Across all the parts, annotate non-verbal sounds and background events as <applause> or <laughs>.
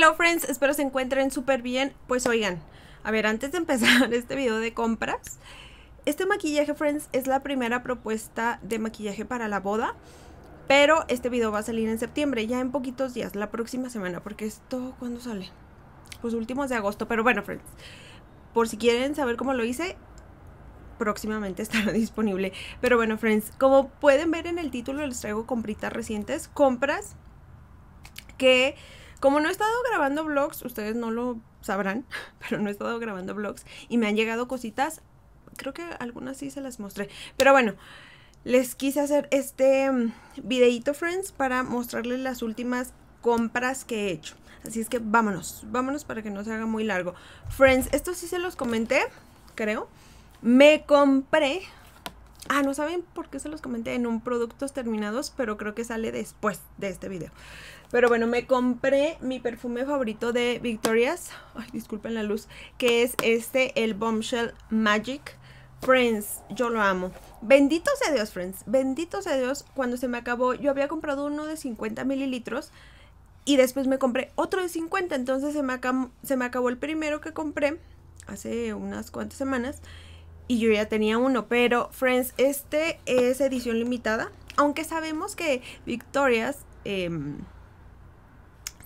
Hello friends, espero se encuentren súper bien. Pues oigan, a ver, antes de empezar <laughs> este video de compras, este maquillaje friends es la primera propuesta de maquillaje para la boda, pero este video va a salir en septiembre, ya en poquitos días, la próxima semana, porque esto, ¿cuándo sale? Pues últimos de agosto, pero bueno friends, por si quieren saber cómo lo hice, próximamente <laughs> estará disponible. Pero bueno, friends, como pueden ver en el título, les traigo compritas recientes, compras que como no he estado grabando vlogs, ustedes no lo sabrán, <laughs> pero no he estado grabando vlogs y me han llegado cositas. Creo que algunas sí se las mostré. Pero bueno, les quise hacer este mm, videito, friends, para mostrarles las últimas compras que he hecho. Así es que vámonos, vámonos para que no se haga muy largo. Friends, esto sí se los comenté, creo. Me compré... Ah, no saben por qué se los comenté en un productos terminados, pero creo que sale después de este video. Pero bueno, me compré mi perfume favorito de Victoria's. Ay, disculpen la luz. Que es este, el Bombshell Magic. Friends, yo lo amo. Bendito sea Dios, Friends. Bendito sea Dios. Cuando se me acabó, yo había comprado uno de 50 mililitros. Y después me compré otro de 50. Entonces se me, acabó, se me acabó el primero que compré hace unas cuantas semanas. Y yo ya tenía uno. Pero, Friends, este es edición limitada. Aunque sabemos que Victoria's... Em,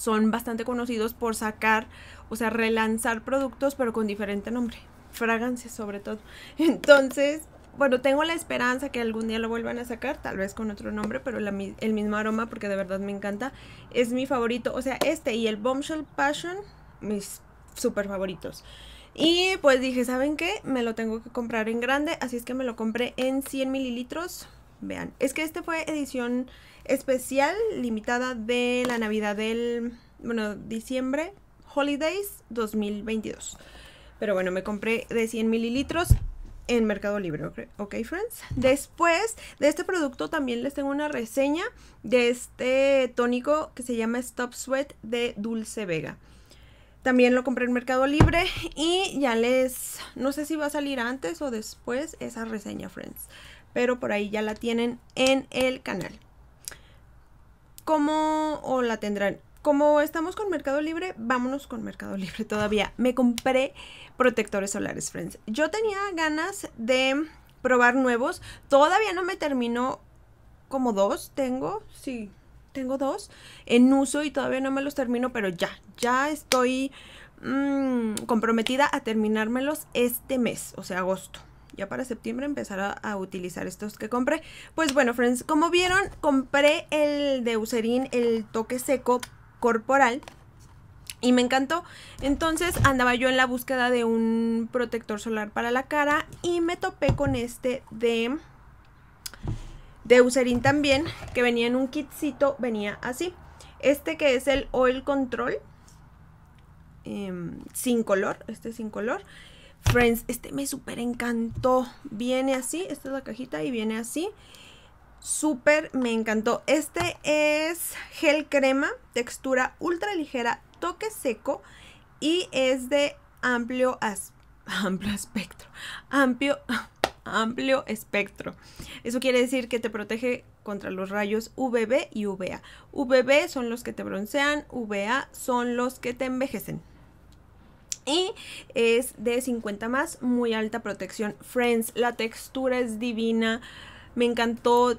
son bastante conocidos por sacar, o sea, relanzar productos pero con diferente nombre, fragancias sobre todo. <laughs> Entonces, bueno, tengo la esperanza que algún día lo vuelvan a sacar, tal vez con otro nombre, pero el mismo aroma porque de verdad me encanta. Es mi favorito, o sea, este y el Bombshell Passion, mis super favoritos. Y pues dije, ¿saben qué? Me lo tengo que comprar en grande, así es que me lo compré en 100 mililitros. Vean, es que este fue edición especial, limitada de la Navidad del, bueno, diciembre, Holidays 2022. Pero bueno, me compré de 100 mililitros en Mercado Libre, ¿ok, friends? Después de este producto también les tengo una reseña de este tónico que se llama Stop Sweat de Dulce Vega. También lo compré en Mercado Libre y ya les... No sé si va a salir antes o después esa reseña, friends pero por ahí ya la tienen en el canal. ¿Cómo o la tendrán? Como estamos con Mercado Libre, vámonos con Mercado Libre todavía. Me compré protectores solares, friends. Yo tenía ganas de probar nuevos. Todavía no me termino como dos, tengo, sí, tengo dos en uso y todavía no me los termino, pero ya, ya estoy mm, comprometida a terminármelos este mes, o sea, agosto ya para septiembre empezar a, utilizar estos que compré. Pues bueno, friends, como vieron, compré el de Eucerin, el toque seco corporal. Y me encantó. Entonces andaba yo en la búsqueda de un protector solar para la cara. Y me topé con este de de Eucerin también, que venía en un kitcito, venía así. Este que es el Oil Control, em, sin color, este sin color. Friends, este me súper encantó. Viene así, esta es la cajita y viene así. Súper me encantó. Este es gel crema, textura ultra ligera, toque seco y es de amplio, <laughs> amplio espectro. Amplio, <laughs> amplio espectro. Eso quiere decir que te protege contra los rayos UVB y UVA. UVB son los que te broncean, UVA son los que te envejecen. Y es de 50 más, muy alta protección. Friends, la textura es divina. Me encantó.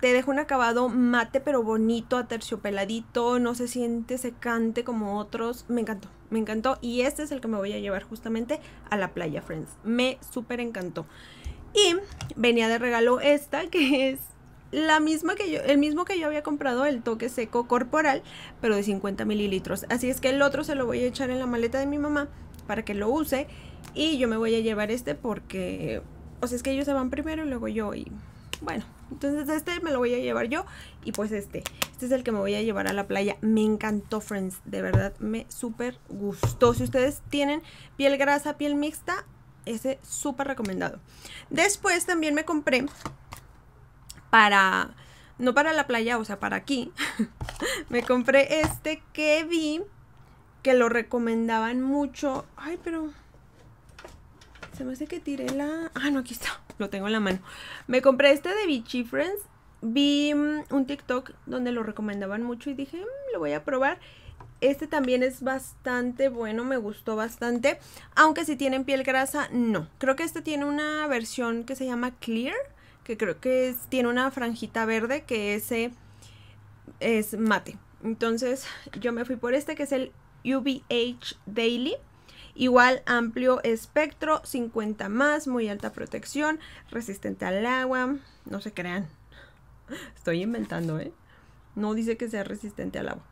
Te deja un acabado mate pero bonito, aterciopeladito, no se siente secante como otros. Me encantó, me encantó. Y este es el que me voy a llevar justamente a la playa, friends. Me súper encantó. Y venía de regalo esta, <laughs> que es la misma que yo, el mismo que yo había comprado, el toque seco corporal, pero de 50 mililitros. Así es que el otro se lo voy a echar en la maleta de mi mamá para que lo use. Y yo me voy a llevar este porque, o sea, es que ellos se van primero y luego yo y bueno. Entonces este me lo voy a llevar yo y pues este, este es el que me voy a llevar a la playa. Me encantó, friends, de verdad me súper gustó. Si ustedes tienen piel grasa, piel mixta, ese súper recomendado. Después también me compré para, no para la playa, o sea, para aquí, <laughs> me compré este que vi que lo recomendaban mucho. Ay, pero se me hace que tiré la... Ah, no, aquí está, lo tengo en la mano. Me compré este de Vichy Friends. Vi mm, un TikTok donde lo recomendaban mucho y dije, mm, lo voy a probar. Este también es bastante bueno, me gustó bastante. Aunque si tienen piel grasa, no. Creo que este tiene una versión que se llama Clear que creo que tiene una franjita verde que ese es mate. Entonces yo me fui por este que es el UVH Daily. Igual amplio espectro, 50 más, muy alta protección, resistente al agua, no se crean. <laughs> Estoy inventando, ¿eh? No dice que sea resistente al agua.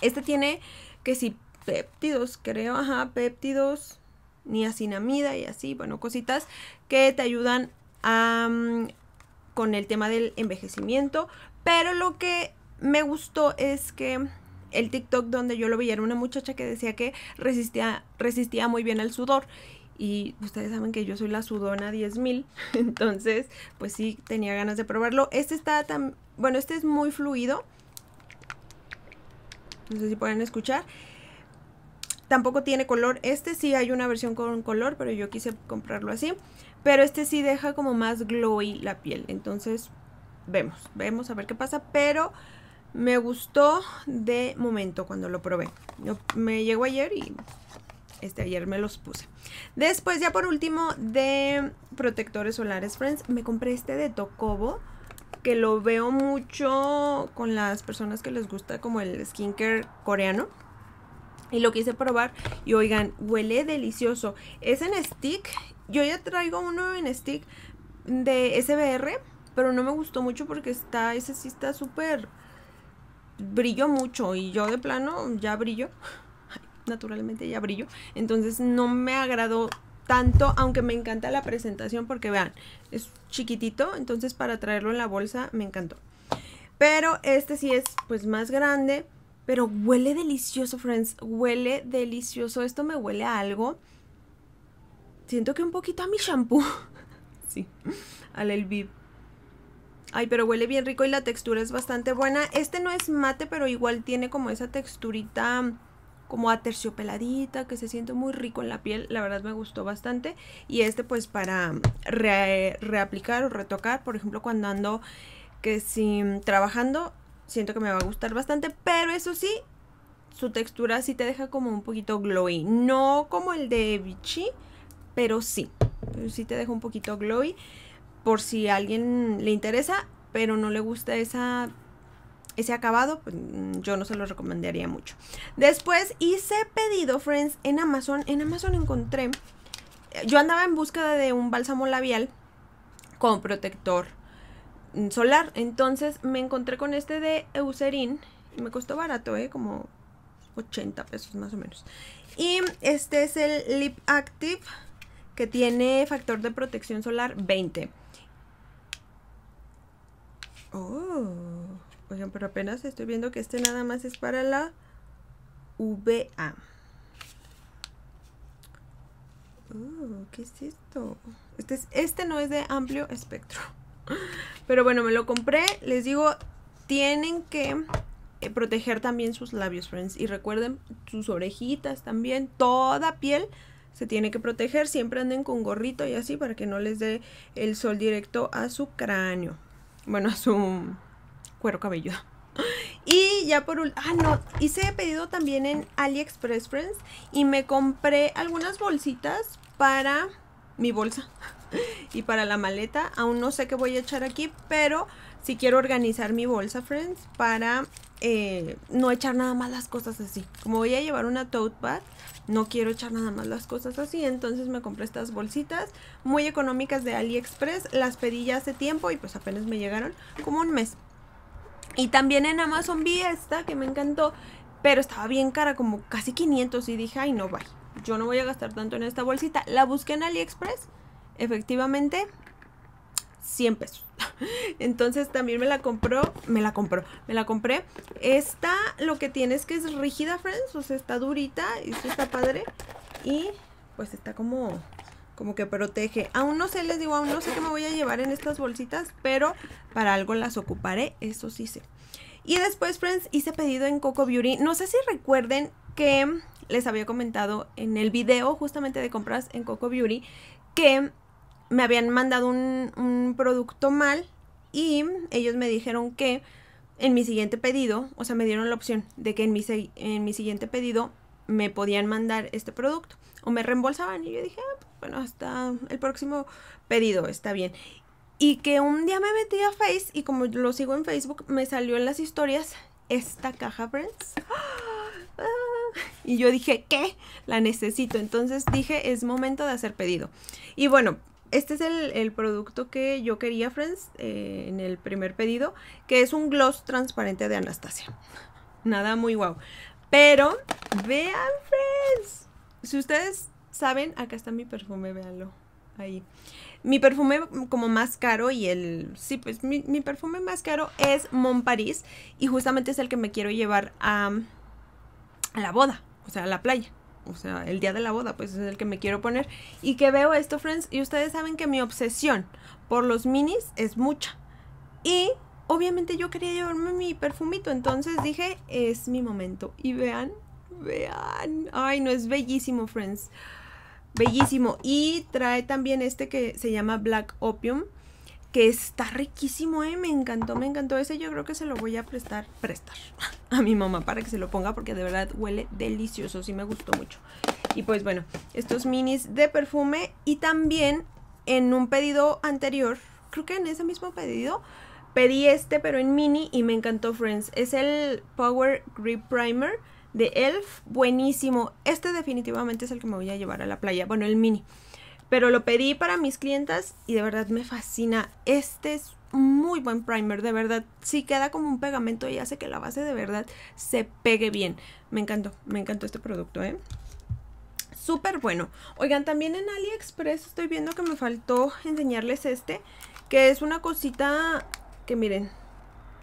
Este tiene que si péptidos, creo, ajá, péptidos, niacinamida y así, bueno, cositas que te ayudan con el tema del envejecimiento, pero lo que me gustó es que el TikTok donde yo lo vi era una muchacha que decía que resistía, resistía muy bien al sudor. Y ustedes saben que yo soy la sudona 10.000, <laughs> entonces pues sí tenía ganas de probarlo. Este está tan... bueno, este es muy fluido. No sé si pueden escuchar. Tampoco tiene color. Este sí hay una versión con color, pero yo quise comprarlo así. Pero este sí deja como más glowy la piel. Entonces, vemos, vemos a ver qué pasa. Pero me gustó de momento cuando lo probé. Yo, me llegó ayer y este ayer me los puse. Después, ya por último, de protectores solares, friends, me compré este de Tokobo. que lo veo mucho con las personas que les gusta como el skincare coreano. Y lo quise probar y oigan, huele delicioso. Es en stick. Yo ya traigo uno en stick de SBR, pero no me gustó mucho porque está, ese sí está súper... Brillo mucho y yo de plano ya brillo. <laughs> Naturalmente ya brillo. Entonces no me agradó tanto, aunque me encanta la presentación porque vean, es chiquitito, entonces para traerlo en la bolsa me encantó. Pero este sí es pues más grande pero huele delicioso, friends. Huele delicioso. Esto me huele a algo. Siento que un poquito a mi shampoo. <laughs> sí, al Elviv. Ay, pero huele bien rico y la textura es bastante buena. Este no es mate, pero igual tiene como esa texturita como aterciopeladita, que se siente muy rico en la piel. La verdad me gustó bastante. Y este pues para reaplicar o retocar, por ejemplo, cuando ando que si trabajando siento que me va a gustar bastante, pero eso sí, su textura sí te deja como un poquito glowy. No como el de Vichy, pero sí, sí te deja un poquito glowy por si a alguien le interesa, pero no le gusta ese acabado, pues mm, yo no se lo recomendaría mucho. Después hice pedido, friends, en Amazon. En Amazon encontré, yo andaba en búsqueda de un bálsamo labial con protector Mm, solar. Entonces me encontré con este de Eucerin. Y me costó barato, ¿eh? Como 80 pesos más o menos. Y este es el Lip Active que tiene factor de protección solar 20. Oh, oigan, pero apenas estoy viendo que este nada más es para la VA. Oh, ¿qué es esto? Este, este no es de amplio espectro. Pero bueno, me lo compré. Les digo, tienen que eh, proteger también sus labios, friends. Y recuerden, sus orejitas también, toda piel se tiene que proteger. Siempre anden con gorrito y así para que no les dé el sol directo a su cráneo. Bueno, a su cuero cabelludo. Y ya por un... Ah, no, hice pedido también en AliExpress, friends. Y me compré algunas bolsitas para mi bolsa y para la maleta, aún no sé qué voy a echar aquí, pero si quiero organizar mi bolsa, friends, para eh, no echar nada más las cosas así. Como voy a llevar una tote bag, no quiero echar nada más las cosas así, entonces me compré estas bolsitas muy económicas de AliExpress, las pedí ya hace tiempo y pues apenas me llegaron como un mes. Y también en Amazon vi esta que me encantó, pero estaba bien cara, como casi 500 y dije, ay no, bye, yo no voy a gastar tanto en esta bolsita. La busqué en AliExpress efectivamente 100 pesos. <laughs> Entonces también me la compró, me la compró, me la compré. Esta lo que tienes que es rígida, friends, o sea, está durita y está padre. Y pues está como, como que protege. Aún no sé, les digo, aún no sé qué me voy a llevar en estas bolsitas, pero para algo las ocuparé, eso sí sé. Y después, friends, hice pedido en Coco Beauty. No sé si recuerden que les había comentado en el video justamente de compras en Coco Beauty que me habían mandado un, producto mal y ellos me dijeron que en mi siguiente pedido, o sea, me dieron la opción de que en mi, en mi siguiente pedido me podían mandar este producto o me reembolsaban. Y yo dije, ah, pues, bueno, hasta el próximo pedido, está bien. Y que un día me metí a Face y como lo sigo en Facebook, me salió en las historias esta caja Friends. <gasps> Ah. Y yo dije, ¿qué? La necesito. Entonces dije, es momento de hacer pedido. Y bueno, este es el, producto que yo quería, friends, eh, en el primer pedido, que es un gloss transparente de Anastasia. Nada muy guau. Pero, vean, friends. Si ustedes saben, acá está mi perfume, véanlo. Ahí. Mi perfume como más caro y el... Sí, pues mi, perfume más caro es Montparís Paris y justamente es el que me quiero llevar a, a la boda, o sea, a la playa o sea, el día de la boda, pues es el que me quiero poner. Y que veo esto, friends, y ustedes saben que mi obsesión por los minis es mucha. Y obviamente yo quería llevarme mi perfumito, entonces dije, es mi momento. Y vean, vean. Ay, no, es bellísimo, friends. Bellísimo. Y trae también este que se llama Black Opium que está riquísimo, ¿eh? me encantó, me encantó ese. Yo creo que se lo voy a prestar, prestar <laughs> a mi mamá para que se lo ponga porque de verdad huele delicioso, sí me gustó mucho. Y pues bueno, estos minis de perfume y también en un pedido anterior, creo que en ese mismo pedido, pedí este pero en mini y me encantó Friends. Es el Power Grip Primer de ELF, buenísimo. Este definitivamente es el que me voy a llevar a la playa, bueno, el mini. Pero lo pedí para mis clientas y de verdad me fascina. Este es muy buen primer, de verdad. Sí queda como un pegamento y hace que la base de verdad se pegue bien. Me encantó, me encantó este producto, ¿eh? Súper bueno. Oigan, también en AliExpress estoy viendo que me faltó enseñarles este, que es una cosita que miren,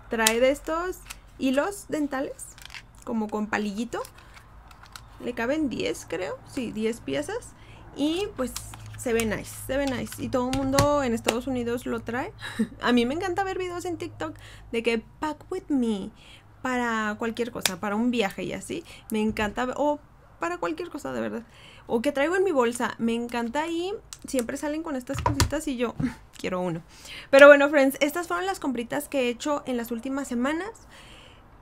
trae de estos hilos dentales, como con palillito. Le caben 10, creo. Sí, 10 piezas. Y pues se ve nice, se ve nice. Y todo el mundo en Estados Unidos lo trae. a mí me encanta ver videos en TikTok de que pack with me para cualquier cosa, para un viaje y así. Me encanta, o para cualquier cosa de verdad. O que traigo en mi bolsa. Me encanta y siempre salen con estas cositas y yo <clears throat> quiero uno. Pero bueno, friends, estas fueron las compritas que he hecho en las últimas semanas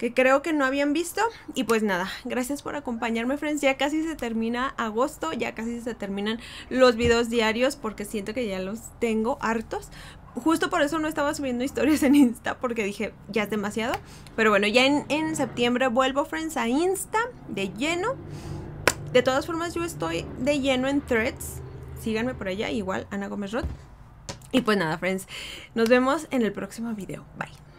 que creo que no habían visto. Y pues nada, gracias por acompañarme, friends. Ya casi se termina agosto, ya casi se terminan los videos diarios porque siento que ya los tengo hartos. Justo por eso no estaba subiendo historias en Insta porque dije, ya es demasiado. Pero bueno, ya en, septiembre vuelvo, friends, a Insta de lleno. De todas formas, yo estoy de lleno en threads. Síganme por allá, igual Ana Gómez Roth. Y pues nada, friends, nos vemos en el próximo video. Bye.